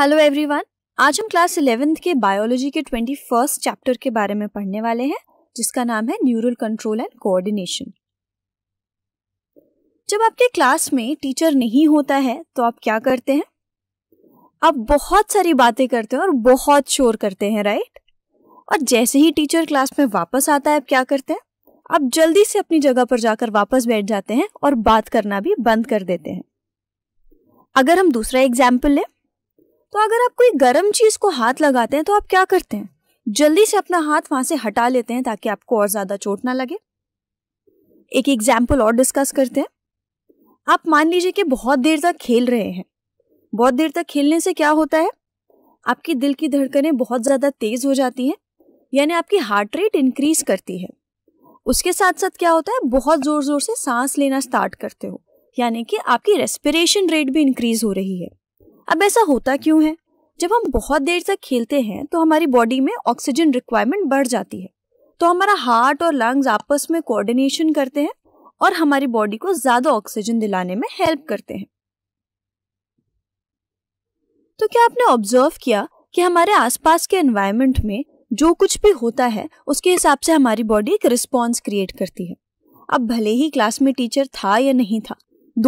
hello everyone आज हम class eleventh के बायोलॉजी के ट्वेंटी फर्स्ट चैप्टर के बारे में पढ़ने वाले हैं जिसका नाम है न्यूरल कंट्रोल एंड कोऑर्डिनेशन जब आपके क्लास में टीचर नहीं होता है तो आप क्या करते हैं आप बहुत सारी बातें करते हैं और बहुत शोर करते हैं राइट और जैसे ही टीचर क्लास में वापस आता है आप क्या करते हैं आप जल्दी से अपनी जगह पर जाकर वापस बैठ जाते हैं और बात करना भी बंद कर देते हैं अगर हम दूसरा एग्जाम्पल लें तो अगर आप कोई गर्म चीज़ को हाथ लगाते हैं तो आप क्या करते हैं जल्दी से अपना हाथ वहां से हटा लेते हैं ताकि आपको और ज़्यादा चोट ना लगे एक एग्जाम्पल और डिस्कस करते हैं आप मान लीजिए कि बहुत देर तक खेल रहे हैं बहुत देर तक खेलने से क्या होता है आपकी दिल की धड़कनें बहुत ज़्यादा तेज़ हो जाती हैं यानी आपकी हार्ट रेट इंक्रीज करती है उसके साथ साथ क्या होता है बहुत ज़ोर ज़ोर से सांस लेना स्टार्ट करते हो यानी कि आपकी रेस्पिरेशन रेट भी इंक्रीज हो रही है अब ऐसा होता क्यों है जब हम बहुत देर तक खेलते हैं तो हमारी बॉडी में ऑक्सीजन रिक्वायरमेंट बढ़ जाती है तो हमारा हार्ट और लंग्स आपस में कोऑर्डिनेशन करते हैं और हमारी बॉडी को ज्यादा ऑक्सीजन दिलाने में हेल्प करते हैं तो क्या आपने ऑब्जर्व किया कि हमारे आसपास के एनवायरनमेंट में जो कुछ भी होता है उसके हिसाब से हमारी बॉडी एक रिस्पॉन्स क्रिएट करती है अब भले ही क्लास में टीचर था या नहीं था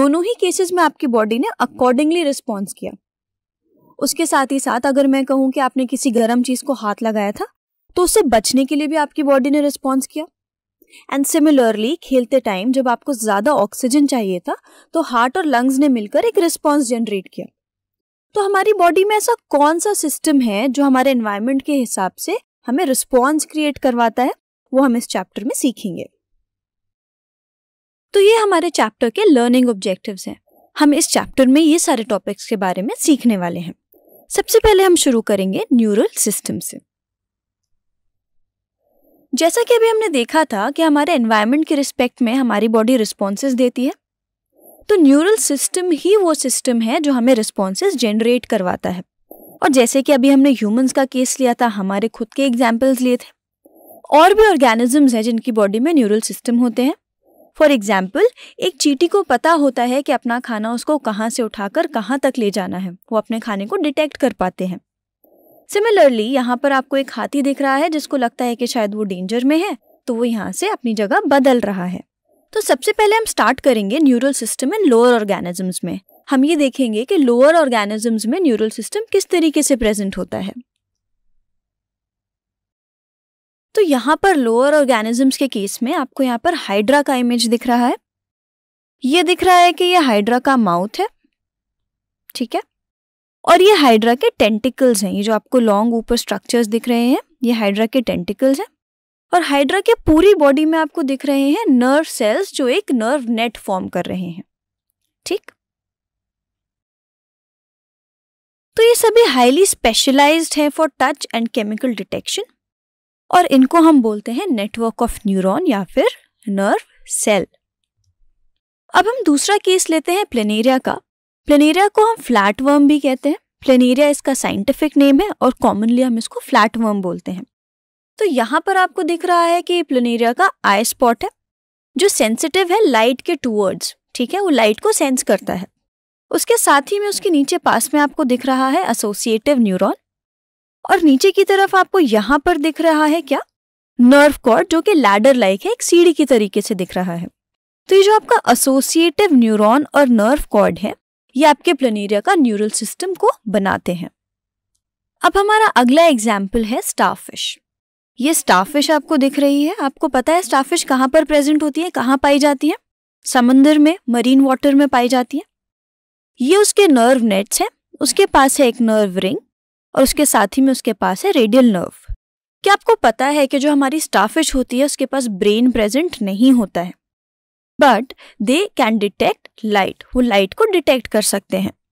दोनों ही केसेस में आपकी बॉडी ने अकॉर्डिंगली रिस्पॉन्स किया उसके साथ ही साथ अगर मैं कहूँ कि आपने किसी गर्म चीज़ को हाथ लगाया था तो उससे बचने के लिए भी आपकी बॉडी ने रिस्पॉन्स किया एंड सिमिलरली खेलते टाइम जब आपको ज़्यादा ऑक्सीजन चाहिए था तो हार्ट और लंग्स ने मिलकर एक रिस्पॉन्स जनरेट किया तो हमारी बॉडी में ऐसा कौन सा सिस्टम है जो हमारे एनवायरमेंट के हिसाब से हमें रिस्पॉन्स क्रिएट करवाता है वो हम इस चैप्टर में सीखेंगे तो ये हमारे चैप्टर के लर्निंग ऑब्जेक्टिव्स हैं हम इस चैप्टर में ये सारे टॉपिक्स के बारे में सीखने वाले हैं सबसे पहले हम शुरू करेंगे न्यूरल सिस्टम से जैसा कि अभी हमने देखा था कि हमारे एनवायरनमेंट के रिस्पेक्ट में हमारी बॉडी रिस्पॉन्सेज देती है तो न्यूरल सिस्टम ही वो सिस्टम है जो हमें रिस्पॉन्सेज जनरेट करवाता है और जैसे कि अभी हमने ह्यूमंस का केस लिया था हमारे खुद के एग्जाम्पल्स लिए थे और भी ऑर्गेनिजम्स हैं जिनकी बॉडी में न्यूरल सिस्टम होते हैं फॉर एग्जाम्पल एक चीटी को पता होता है कि अपना खाना उसको कहाँ से उठाकर कहाँ तक ले जाना है वो अपने खाने को डिटेक्ट कर पाते हैं सिमिलरली यहाँ पर आपको एक हाथी दिख रहा है जिसको लगता है कि शायद वो डेंजर में है तो वो यहाँ से अपनी जगह बदल रहा है तो सबसे पहले हम स्टार्ट करेंगे neural system and lower organisms में हम ये देखेंगे कि लोअर ऑर्गेनिजम्स में न्यूरल सिस्टम किस तरीके से प्रेजेंट होता है तो यहाँ पर लोअर ऑर्गेनिजम्स के केस में आपको यहाँ पर हाइड्रा का इमेज दिख रहा है ये दिख रहा है कि ये हाइड्रा का माउथ है ठीक है और ये हाइड्रा के टेंटिकल्स हैं ये जो आपको लॉन्ग ऊपर स्ट्रक्चर्स दिख रहे हैं ये हाइड्रा के टेंटिकल्स हैं और हाइड्रा के पूरी बॉडी में आपको दिख रहे हैं नर्व सेल्स जो एक नर्व नेट फॉर्म कर रहे हैं ठीक तो ये सभी हाईली स्पेशलाइज्ड हैं for touch and chemical detection और इनको हम बोलते हैं नेटवर्क ऑफ न्यूरॉन या फिर नर्व सेल अब हम दूसरा केस लेते हैं प्लेनेरिया का प्लेनेरिया को हम फ्लैट वर्म भी कहते हैं प्लेनेरिया इसका साइंटिफिक नेम है और कॉमनली हम इसको फ्लैट वर्म बोलते हैं तो यहाँ पर आपको दिख रहा है कि प्लेनेरिया का आई स्पॉट है जो सेंसिटिव है लाइट के टूवर्ड्स ठीक है वो लाइट को सेंस करता है उसके साथ ही में उसके नीचे पास में आपको दिख रहा है एसोसिएटिव न्यूरॉन और नीचे की तरफ आपको यहाँ पर दिख रहा है क्या नर्व कॉर्ड जो कि लैडर लाइक है एक सीढ़ी की तरीके से दिख रहा है तो ये जो आपका एसोसिएटिव न्यूरॉन और नर्व कॉर्ड है ये आपके प्लेनेरिया का न्यूरल सिस्टम को बनाते हैं अब हमारा अगला एग्जाम्पल है स्टाफिश ये स्टाफिश आपको दिख रही है आपको पता है स्टाफिश कहाँ पर प्रेजेंट होती है कहाँ पाई जाती है समंदर में मरीन वाटर में पाई जाती है ये उसके नर्व नेट्स हैं उसके पास है एक नर्व रिंग और उसके साथ ही में उसके पास है रेडियल नर्व क्या आपको पता है कि जो हमारी स्टाफिश होती है उसके पास ब्रेन प्रेजेंट नहीं होता है but they can detect light वो लाइट को डिटेक्ट कर सकते हैं